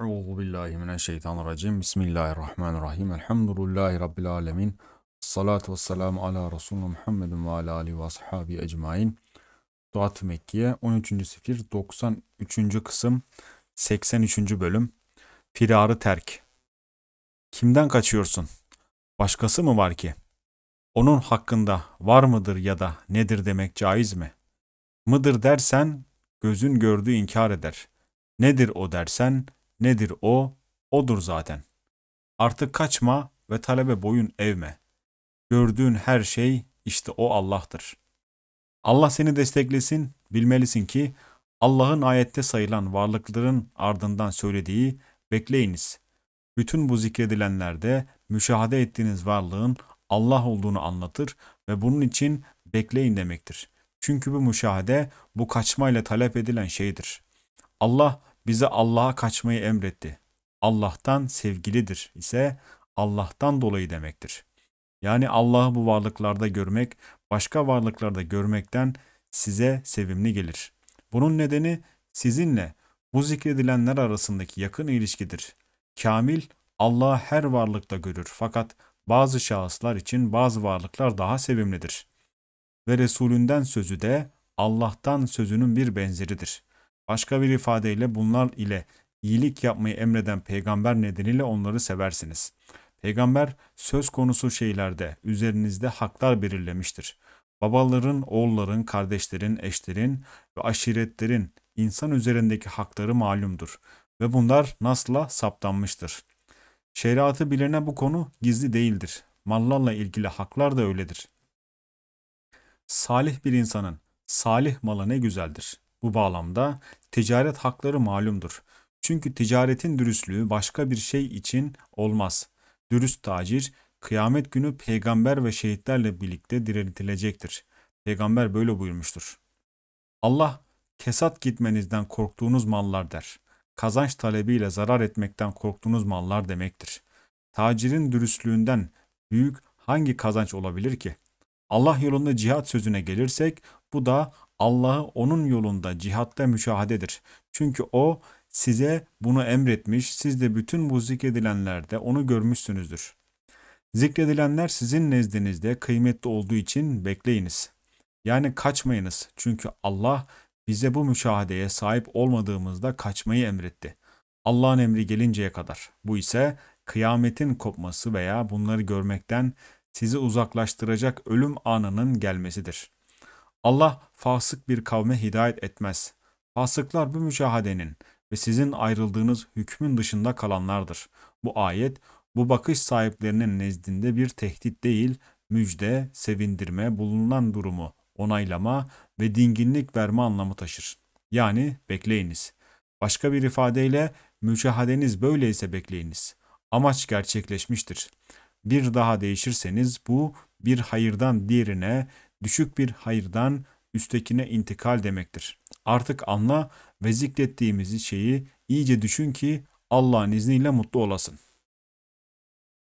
Euzu billahi mineşşeytanirracim. Bismillahirrahmanirrahim. Elhamdülillahi rabbil alamin. Salatu vesselamu ala Resulü Muhammedin ve ala ali ve ashabi ecmaîn. Duat Mekkiye 13. sefir 93. kısım 83. bölüm. Firarı terk. Kimden kaçıyorsun? Başkası mı var ki? Onun hakkında var mıdır ya da nedir demek caiz mi? Mıdır dersen gözün gördüğü inkar eder. Nedir o dersen Nedir o? Odur zaten. Artık kaçma ve talebe boyun evme. Gördüğün her şey işte o Allah'tır. Allah seni desteklesin, bilmelisin ki Allah'ın ayette sayılan varlıkların ardından söylediği bekleyiniz. Bütün bu zikredilenlerde müşahede ettiğiniz varlığın Allah olduğunu anlatır ve bunun için bekleyin demektir. Çünkü bu müşahede bu kaçmayla talep edilen şeydir. Allah bize Allah'a kaçmayı emretti. Allah'tan sevgilidir ise Allah'tan dolayı demektir. Yani Allah'ı bu varlıklarda görmek başka varlıklarda görmekten size sevimli gelir. Bunun nedeni sizinle bu zikredilenler arasındaki yakın ilişkidir. Kamil Allah'ı her varlıkta görür fakat bazı şahıslar için bazı varlıklar daha sevimlidir. Ve Resulünden sözü de Allah'tan sözünün bir benzeridir. Başka bir ifadeyle bunlar ile iyilik yapmayı emreden peygamber nedeniyle onları seversiniz. Peygamber söz konusu şeylerde üzerinizde haklar belirlemiştir. Babaların, oğulların, kardeşlerin, eşlerin ve aşiretlerin insan üzerindeki hakları malumdur ve bunlar nasla saptanmıştır. Şeriatı bilene bu konu gizli değildir. Mallarla ilgili haklar da öyledir. Salih bir insanın salih malı ne güzeldir. Bu bağlamda ticaret hakları malumdur. Çünkü ticaretin dürüstlüğü başka bir şey için olmaz. Dürüst tacir kıyamet günü peygamber ve şehitlerle birlikte diriltilecektir. Peygamber böyle buyurmuştur. Allah kesat gitmenizden korktuğunuz mallar der. Kazanç talebiyle zarar etmekten korktuğunuz mallar demektir. Tacirin dürüstlüğünden büyük hangi kazanç olabilir ki? Allah yolunda cihat sözüne gelirsek bu da Allah'ı onun yolunda cihatta müşahededir. Çünkü o size bunu emretmiş, siz de bütün bu zikredilenlerde onu görmüşsünüzdür. Zikredilenler sizin nezdinizde kıymetli olduğu için bekleyiniz. Yani kaçmayınız çünkü Allah bize bu müşahedeye sahip olmadığımızda kaçmayı emretti. Allah'ın emri gelinceye kadar. Bu ise kıyametin kopması veya bunları görmekten sizi uzaklaştıracak ölüm anının gelmesidir.'' Allah fasık bir kavme hidayet etmez. Fasıklar bu mücahadenin ve sizin ayrıldığınız hükmün dışında kalanlardır. Bu ayet bu bakış sahiplerinin nezdinde bir tehdit değil, müjde, sevindirme, bulunan durumu onaylama ve dinginlik verme anlamı taşır. Yani bekleyiniz. Başka bir ifadeyle mücahadeniz böyleyse bekleyiniz. Amaç gerçekleşmiştir. Bir daha değişirseniz bu bir hayırdan diğerine, düşük bir hayırdan üsttekine intikal demektir. Artık anla ve zikrettiğimiz şeyi iyice düşün ki Allah'ın izniyle mutlu olasın.''